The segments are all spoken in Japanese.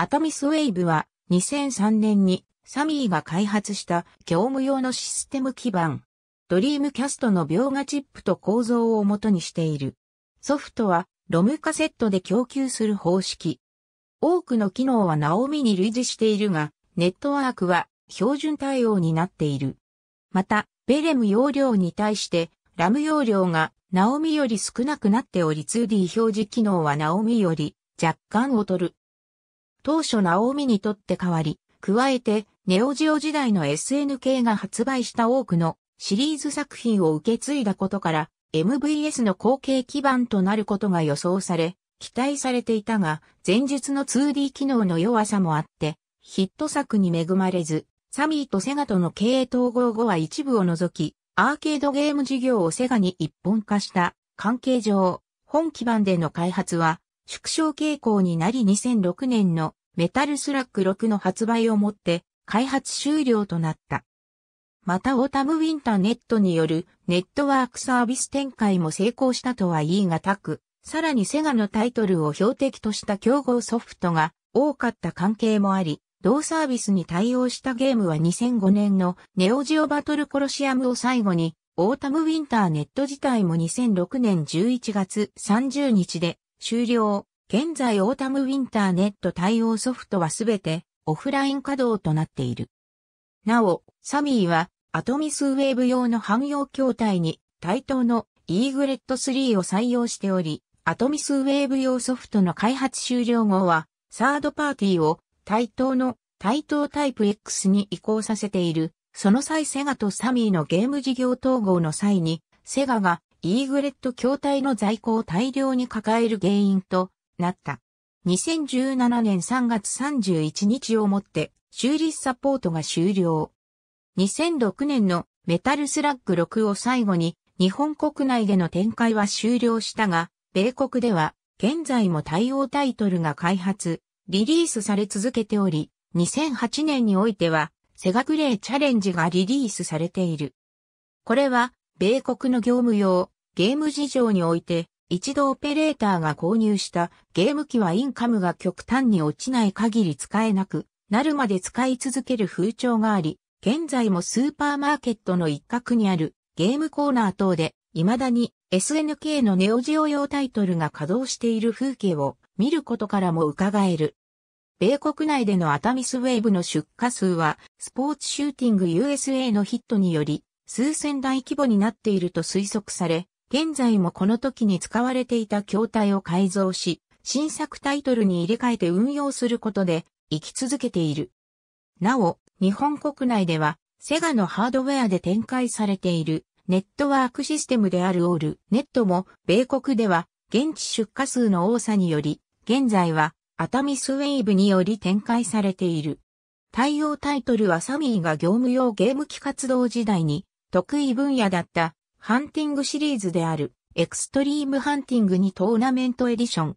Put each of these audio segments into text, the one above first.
アトミスウェイブは2003年にサミーが開発した業務用のシステム基盤。ドリームキャストの描画チップと構造を元にしている。ソフトはロムカセットで供給する方式。多くの機能はナオミに類似しているが、ネットワークは標準対応になっている。また、ベレム容量に対してラム容量がナオミより少なくなっており 2D 表示機能はナオミより若干劣る。当初ナオミにとって変わり、加えて、ネオジオ時代の SNK が発売した多くのシリーズ作品を受け継いだことから、MVS の後継基盤となることが予想され、期待されていたが、前述の 2D 機能の弱さもあって、ヒット作に恵まれず、サミーとセガとの経営統合後は一部を除き、アーケードゲーム事業をセガに一本化した関係上、本基盤での開発は縮小傾向になり2006年のメタルスラック6の発売をもって開発終了となった。またオータムウィンターネットによるネットワークサービス展開も成功したとは言い難く、さらにセガのタイトルを標的とした競合ソフトが多かった関係もあり、同サービスに対応したゲームは2005年のネオジオバトルコロシアムを最後に、オータムウィンターネット自体も2006年11月30日で終了。現在オータムウィンターネット対応ソフトはすべてオフライン稼働となっている。なお、サミーはアトミスウェーブ用の汎用筐体に対等のイーグレット3を採用しており、アトミスウェーブ用ソフトの開発終了後は、サードパーティーを対等の対等タイプ X に移行させている。その際セガとサミーのゲーム事業統合の際に、セガがイーグレット筐体の在庫を大量に抱える原因となった。2017年3月31日をもって修理サポートが終了。2006年のメタルスラッグ6を最後に日本国内での展開は終了したが、米国では現在も対応タイトルが開発、リリースされ続けており、2008年においてはセガグレーチャレンジがリリースされている。これは米国の業務用、ゲーム事情において、一度オペレーターが購入したゲーム機はインカムが極端に落ちない限り使えなくなるまで使い続ける風潮があり、現在もスーパーマーケットの一角にあるゲームコーナー等で未だに SNK のネオジオ用タイトルが稼働している風景を見ることからも伺える。米国内でのアタミスウェーブの出荷数はスポーツシューティング USA のヒットにより数千台規模になっていると推測され、現在もこの時に使われていた筐体を改造し、新作タイトルに入れ替えて運用することで、生き続けている。なお、日本国内では、セガのハードウェアで展開されている、ネットワークシステムであるオールネットも、米国では、現地出荷数の多さにより、現在は、アタミスウェイブにより展開されている。対応タイトルはサミーが業務用ゲーム機活動時代に得意分野だったハンティングシリーズであるエクストリームハンティングにトーナメントエディション。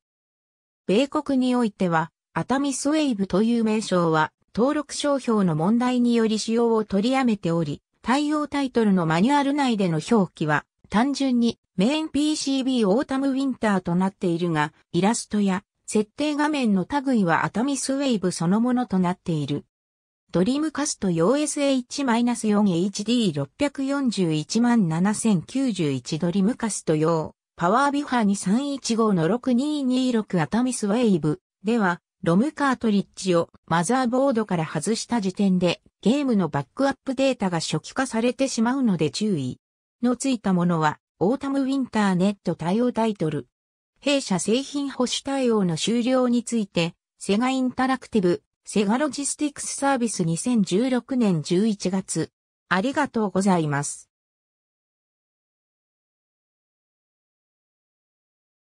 米国においてはアタミスウェイブという名称は登録商標の問題により使用を取りやめており、対応タイトルのマニュアル内での表記は単純にメイン PCB オータムウィンターとなっているが、イラストや設定画面の類はアタミスウェイブそのものとなっている。ドリームカスト用 s h 4 h d 6 4 1万7091ドリームカスト用、パワービファに315の6226アタミスウェイブでは、ロムカートリッジをマザーボードから外した時点でゲームのバックアップデータが初期化されてしまうので注意。のついたものはオータムウィンターネット対応タイトル。弊社製品保守対応の終了についてセガインタラクティブセガロジスティクスサービス2016年11月。ありがとうございます。